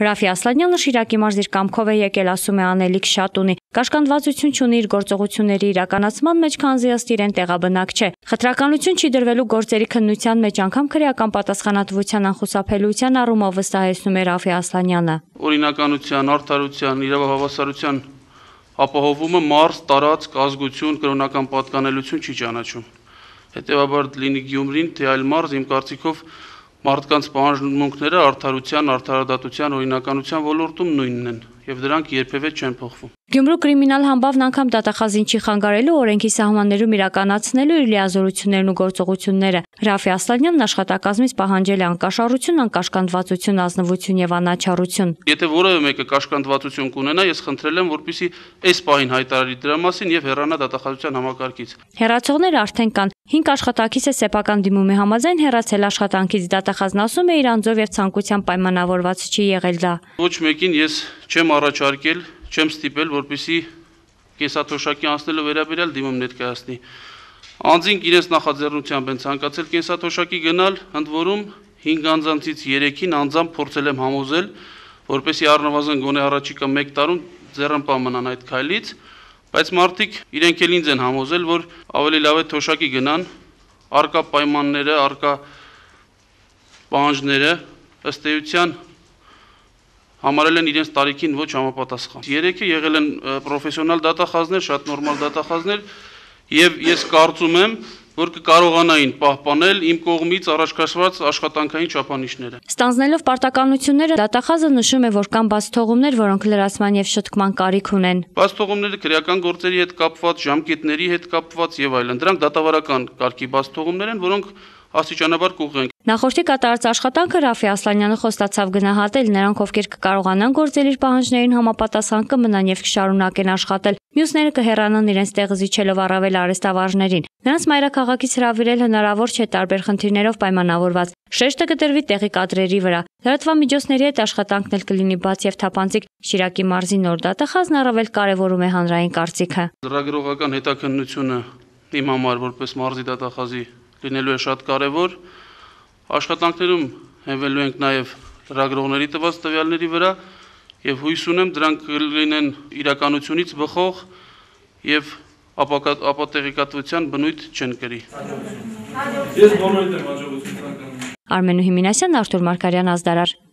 Հրաֆի Ասլանյանը Շիրակի մարզ իր կամքով է եկել, ասում է անելիք շատ ունի։ Կաշկանդվածություն չունի իր գործողությունների իրականացման մեջ, քանզի ըստ իրեն տեղաբնակ չէ։ Խտրականություն չի դրվելու գործերի քննության մեջ, անգամ քրեական պատասխանատվության անխուսափելիության առումով վստահեցնում է Ռաֆի Ասլանյանը։ Օրինականության, արդարության, իրավահավասարության ապահովումը մարզ, տարածք, ազգություն, կրոնական պատկանելություն չի ճանաչում։ Հետևաբար լինի Գյումրին, թե այլ մարզ իմ կարծիքով Մարդկանց պահանջմունքները արդարության, արդարադատության, օրինականության ոլորտում նույնն են եւ դրանք երբևէ չեն փոխվում։ Գյումրու կրիմինալ համբավն անգամ դատախազին չի խանգարելու օրենքի սահմաններում իրականացնելու իր լիազորություններն ու գործողությունները։ Ռաֆի Ասլանյանն աշխատակազմից պահանջել է անկաշառություն, անկաշկանդվածություն, ազնվություն եւ անաչառություն։ Եթե որևէ մեկը կաշկանդվածություն կունենա, ես խնդրել եմ, որպիսի այս պահին հայտարարի դրա մասին եւ հեռանա դատախազության համակարգից։ Հերացողները արդեն կան, 5 աշխատակիցը սեփական դիմումի համաձայն հերացել աշխատանքից դատախազնասում է իր անձով եւ ցանկության պայմանավորված չի եղել դա։ Ոչ մեկին ես չեմ առաջարկել, չեմ ստիպել, որպիսի կենսաթոշակի անցնելու վերաբերյալ դիմում ներկայացնի։ Անձինք իրենց նախաձեռնությամբ են ցանկացել կենսաթոշակի գնալ, ընդ որում 5 անձանցից 3-ին անձամբ փորձել եմ համոզել, որպեսի առնվազն գոնե առաջիկա 1 տարում ձեռնպահ մնան այդ քայլից, Բայց մարդիկ իրենք էլ ինձ են համոզել, որ ավելի լավ է թոշակի գնան արկա պայմանները, արկա պահանջները ըստ էության համարել են իրենց տարիքին ոչ համապատասխան։ Երեքը եղել են պրոֆեսիոնալ դատախազներ, շատ նորմալ դատախազներ, եւ ես կարծում եմ, որ կկարողանային պահպանել իմ կողմից առաջկաշված աշխատանքային չափանիշները։ Ստանձնելով պարտականությունները դատախազը նշում է, որ կան բաց թողումներ, որոնք լրացման եւ շտկման կարիք ունեն։ Բաց թողումները քրեական գործերի հետ կապված, ժամկետների հետ կապված եւ այլն։ Դրանք դատավարական կարգի բաց թողումներ են, որոնք աստիճանաբար կուղղենք։ Նախորդի կատարած աշխատանքը Ռաֆի Ասլանյանը խոստացավ գնահատել, նրանք ովքեր կկարողանան գործել իր պահանջներին համապատասխան կմնան եւ կշարունակեն աշխատել։ Մյուսները կհեռանան իրենց տեղը զիջելով առավել արեստավարժներին։ Նրանց մայրաքաղաքից հravirել հնարավոր չէ տարբեր խնդիրներով պայմանավորված։ Շեշտը կտրվի տեղի կադրերի վրա։ Լրատվամիջոցների հետ աշխատանքն էլ կլինի բաց եւ թափանցիկ։ Շիրակի մարզի նոր դատախազն առավել կարևորում է հանրային կարծիքը։ Լրագրողական հետաքննությունը իմ համար որպես մարզի դատախազի լինելու է շատ կարևոր։ Աշխատանքներում հենվելու ենք նաև լրագրողների տված տվյալների վրա եւ հույս ունեմ դրանք կլինեն իրականությունից բխող եւ ապակա ապատեղեկատվության բնույթ չեն կրի։ Ես բոլորին եմ հաջողություն Արմեն Հիմինասյան, Արթուր Մարգարյան ազդարար